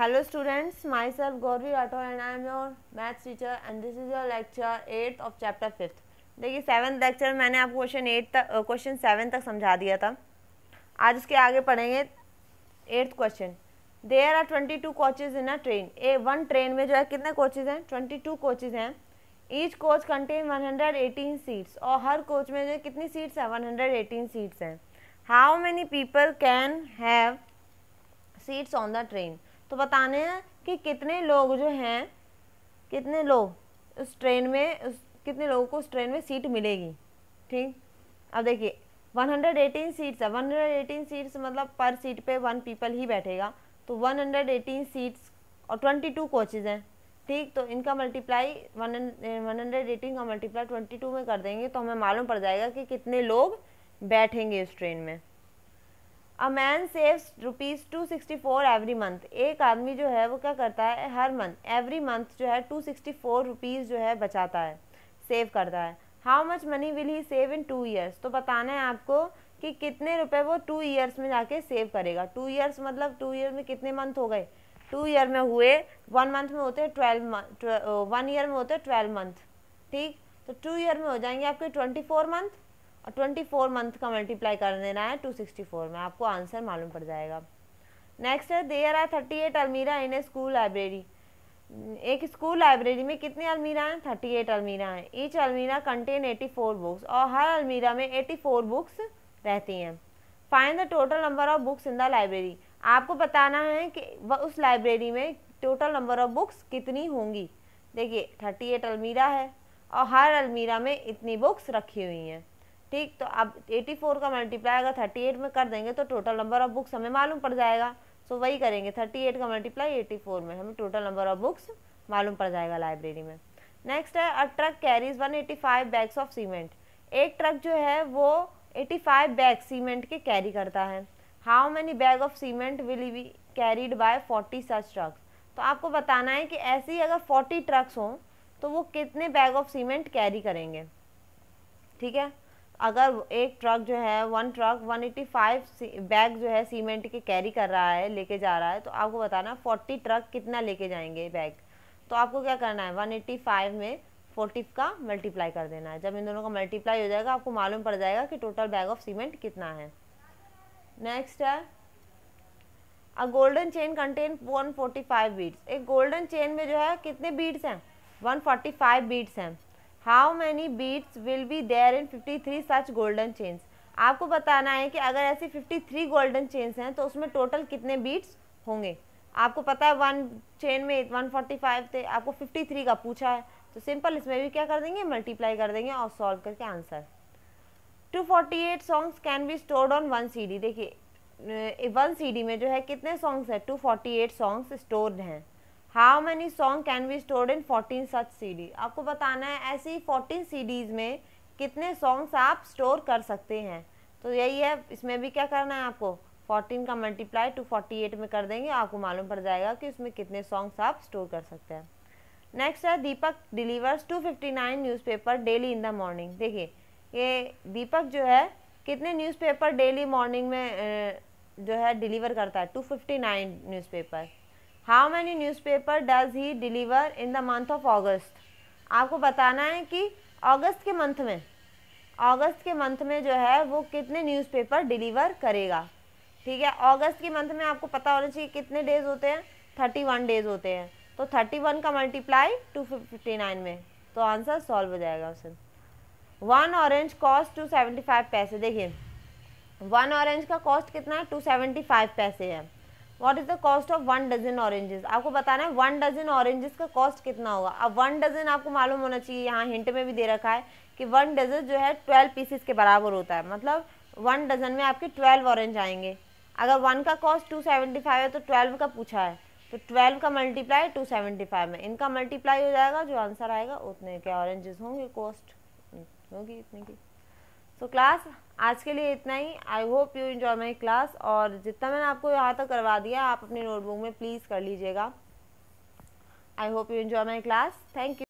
students myself Gauravi Rathore and I am your maths teacher and this is your lecture eighth of chapter fifth देखिए seventh lecture मैंने आपको question eight तक question seven तक समझा दिया था आज उसके आगे पढ़ेंगे eighth question there are twenty two coaches in a train a one train में जो है कितने कोचेज हैं ट्वेंटी टू कोचेज हैं each coach contain one hundred eighteen seats और हर कोच में जो है कितनी सीट्स हैं वन हंड्रेड एटीन सीट्स हैं how many people can have seats on the train तो बताने हैं कि कितने लोग जो हैं कितने लोग उस ट्रेन में उस कितने लोगों को उस ट्रेन में सीट मिलेगी ठीक अब देखिए 118 सीट्स है 118 सीट्स मतलब पर सीट पे वन पीपल ही बैठेगा तो 118 सीट्स और 22 कोचेज हैं ठीक तो इनका multiply one one hundred eighteen का मल्टीप्लाई ट्वेंटी टू में कर देंगे तो हमें मालूम पड़ जाएगा कि कितने लोग बैठेंगे इस ट्रेन में a man saves rupees two sixty four every month एक आदमी जो है वो क्या करता है हर मंथ एवरी मंथ जो है टू सिक्सटी फोर रुपीज़ जो है बचाता है सेव करता है how much money will he save in two years तो बताना है आपको कि कितने रुपए वो टू ईयर्स में जाके सेव करेगा टू ईयर्स मतलब टू ईयर में कितने मंथ हो गए टू ईयर में हुए वन मंथ में होते हैं ट्वेल्व वन ईयर में होते हैं ट्वेल्व मंथ ठीक तो टू ईयर में हो जाएंगे आपके twenty four month twenty 24 month का मल्टीप्लाई कर देना है 264 में आपको आंसर मालूम पड़ जाएगा नेक्स्ट है there are thirty eight almirah in a school library एक स्कूल लाइब्रेरी में कितने अलमीरा हैं थर्टी एट अलमीरा हैं ईच अलमीरा कंटेन एटी फोर बुक्स और हर अलमीरा में एटी फोर बुक्स रहती हैं find the total number of books in the library आपको बताना है कि उस लाइब्रेरी में टोटल नंबर ऑफ बुक्स कितनी होंगी देखिए थर्टी एट अलमीरा है और हर अलमीरा में इतनी बुक्स रखी हुई हैं ठीक तो अब 84 का मल्टीप्लाई अगर 38 में कर देंगे तो टोटल नंबर ऑफ बुक्स हमें मालूम पड़ जाएगा सो so, वही करेंगे 38 का मल्टीप्लाई 84 में हमें टोटल नंबर ऑफ बुक्स मालूम पड़ जाएगा लाइब्रेरी में नेक्स्ट है a truck carries 185 bags of cement एक ट्रक जो है वो 85 बैग सीमेंट के कैरी करता है how many bag of cement will be carried by forty such trucks तो आपको बताना है कि ऐसे ही अगर फोर्टी ट्रक्स हों तो वो कितने बैग ऑफ सीमेंट कैरी करेंगे ठीक है अगर एक ट्रक जो है वन ट्रक 185 बैग जो है सीमेंट के कैरी कर रहा है लेके जा रहा है तो आपको बताना 40 ट्रक कितना लेके जाएंगे बैग तो आपको क्या करना है 185 में 40 का मल्टीप्लाई कर देना है जब इन दोनों का मल्टीप्लाई हो जाएगा आपको मालूम पड़ जाएगा कि टोटल बैग ऑफ सीमेंट कितना है नेक्स्ट है a golden chain contain 145 beads एक गोल्डन चेन में जो है कितने बीड्स हैं वन बीड्स हैं how many beads will be there in 53 such golden chains आपको बताना है कि अगर ऐसी 53 गोल्डन चेन्स हैं तो उसमें टोटल कितने बीट्स होंगे आपको पता है वन चेन में 145 थे आपको 53 का पूछा है तो सिंपल इसमें भी क्या कर देंगे मल्टीप्लाई कर देंगे और सॉल्व करके answer 248 songs can be stored on one D देखिए वन डी में जो है कितने सॉन्ग्स हैं टू एट सॉन्ग्स स्टोर्ड हैं how many song can be stored in fourteen such D आपको बताना है ऐसी सी सीडीज में कितने सॉन्ग्स आप स्टोर कर सकते हैं तो यही है इसमें भी क्या करना है आपको 14 का मल्टीप्लाई टू 48 में कर देंगे आपको मालूम पड़ जाएगा कि इसमें कितने सॉन्ग्स आप स्टोर कर सकते हैं नेक्स्ट है Deepak delivers 259 newspaper daily in the morning देखिए ये दीपक जो है कितने न्यूज़पेपर डेली मॉर्निंग में जो है डिलीवर करता है 259 newspaper how many newspaper does he deliver in the month of August आपको बताना है कि अगस्त के मंथ में अगस्त के मंथ में जो है वो कितने न्यूज़पेपर डिलीवर करेगा ठीक है अगस्त के मंथ में आपको पता होना चाहिए कितने डेज होते हैं थर्टी वन डेज होते हैं तो थर्टी वन का मल्टीप्लाई टू फिफ्टी नाइन में तो आंसर सॉल्व हो जाएगा option one orange cost two seventy five paise देखिए वन ऑरेंज का कॉस्ट कितना है टू सेवेंटी फाइव पैसे है what is the cost of one dozen oranges आपको बताना है वन डजन ऑरेंजेस का कॉस्ट कितना होगा अब वन डजन आपको मालूम होना चाहिए यहाँ हिंट में भी दे रखा है कि वन डजन जो है ट्वेल्व पीसेस के बराबर होता है मतलब वन डजन में आपके ट्वेल्व ऑरेंज आएंगे अगर वन का कॉस्ट टू सेवेंटी फाइव है तो ट्वेल्व का पूछा है तो ट्वेल्व का मल्टीप्लाई टू सेवेंटी फाइव में इनका मल्टीप्लाई हो जाएगा जो आंसर आएगा उतने के ऑरेंजेस होंगे कॉस्ट होगी इतने की सो क्लास आज के लिए इतना ही I hope you enjoy my class और जितना मैंने आपको यहाँ तक करवा दिया आप अपनी नोटबुक में प्लीज़ कर लीजिएगा I hope you enjoy my class thank you